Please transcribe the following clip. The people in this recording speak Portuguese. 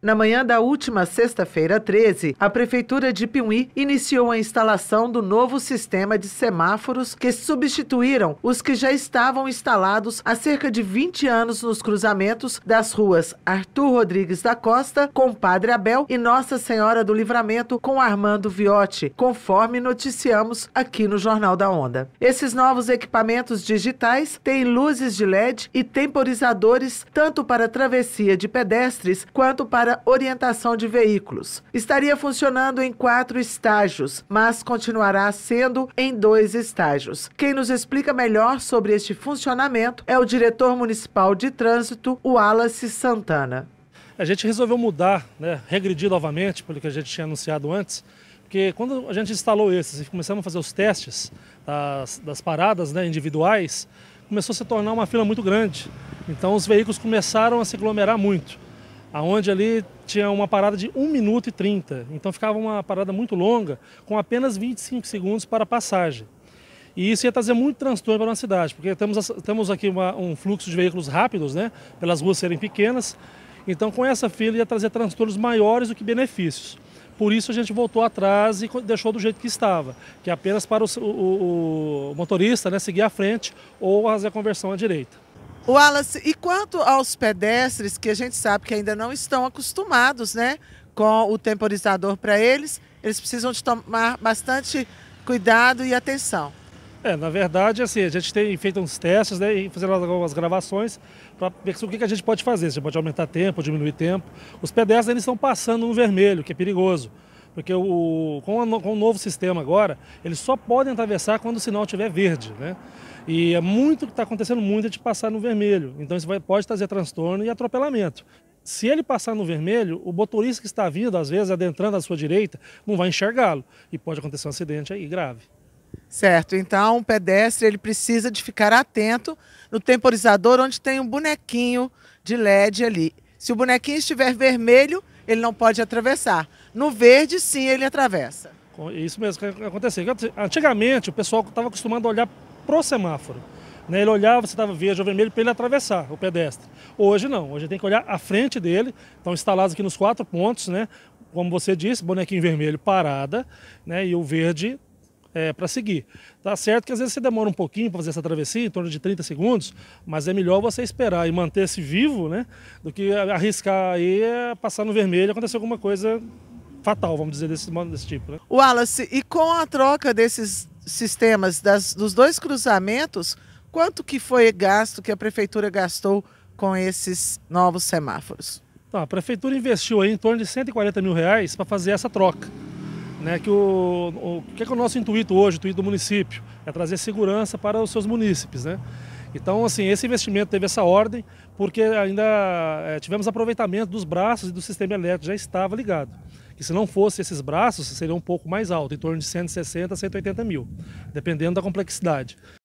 Na manhã da última sexta-feira, 13, a Prefeitura de Piuí iniciou a instalação do novo sistema de semáforos que substituíram os que já estavam instalados há cerca de 20 anos nos cruzamentos das ruas Arthur Rodrigues da Costa, com Padre Abel e Nossa Senhora do Livramento com Armando Viotti, conforme noticiamos aqui no Jornal da Onda. Esses novos equipamentos digitais têm luzes de LED e temporizadores tanto para travessia de pedestres quanto para para orientação de veículos. Estaria funcionando em quatro estágios, mas continuará sendo em dois estágios. Quem nos explica melhor sobre este funcionamento é o diretor municipal de trânsito, Wallace Santana. A gente resolveu mudar, né, regredir novamente, pelo que a gente tinha anunciado antes, porque quando a gente instalou esses e começamos a fazer os testes das, das paradas né, individuais, começou a se tornar uma fila muito grande. Então os veículos começaram a se aglomerar muito aonde ali tinha uma parada de 1 minuto e 30. Então ficava uma parada muito longa, com apenas 25 segundos para passagem. E isso ia trazer muito transtorno para a cidade, porque temos, temos aqui uma, um fluxo de veículos rápidos, né, pelas ruas serem pequenas, então com essa fila ia trazer transtornos maiores do que benefícios. Por isso a gente voltou atrás e deixou do jeito que estava, que é apenas para o, o, o motorista né, seguir à frente ou fazer a conversão à direita. Wallace, e quanto aos pedestres, que a gente sabe que ainda não estão acostumados né, com o temporizador para eles, eles precisam de tomar bastante cuidado e atenção. É, na verdade, assim, a gente tem feito uns testes né, e fazendo algumas gravações para ver o que a gente pode fazer. Se pode aumentar tempo, diminuir tempo. Os pedestres eles estão passando no vermelho, que é perigoso. Porque o, com, a, com o novo sistema agora, eles só podem atravessar quando o sinal estiver verde. Né? E é muito que está acontecendo muito é de passar no vermelho. Então isso vai, pode trazer transtorno e atropelamento. Se ele passar no vermelho, o motorista que está vindo, às vezes adentrando à sua direita, não vai enxergá-lo e pode acontecer um acidente aí grave. Certo, então o pedestre ele precisa de ficar atento no temporizador onde tem um bonequinho de LED ali. Se o bonequinho estiver vermelho, ele não pode atravessar. No verde, sim, ele atravessa. Isso mesmo que aconteceu. Antigamente, o pessoal estava acostumado a olhar pro semáforo. Né? Ele olhava se estava verde ou vermelho para ele atravessar o pedestre. Hoje não, hoje tem que olhar a frente dele, estão instalados aqui nos quatro pontos, né? como você disse, bonequinho vermelho parada né? e o verde é, para seguir. Tá certo que às vezes você demora um pouquinho para fazer essa travessia, em torno de 30 segundos, mas é melhor você esperar e manter-se vivo, né? Do que arriscar aí é, passar no vermelho e acontecer alguma coisa fatal, vamos dizer, desse, desse tipo. Né? Wallace, e com a troca desses sistemas das, dos dois cruzamentos, quanto que foi gasto que a prefeitura gastou com esses novos semáforos? Então, a prefeitura investiu aí em torno de 140 mil reais para fazer essa troca. Né, que o, o que é, que é o nosso intuito hoje, o intuito do município? É trazer segurança para os seus munícipes. Né? Então, assim, esse investimento teve essa ordem, porque ainda é, tivemos aproveitamento dos braços e do sistema elétrico, já estava ligado que se não fosse esses braços, seria um pouco mais alto, em torno de 160 a 180 mil, dependendo da complexidade.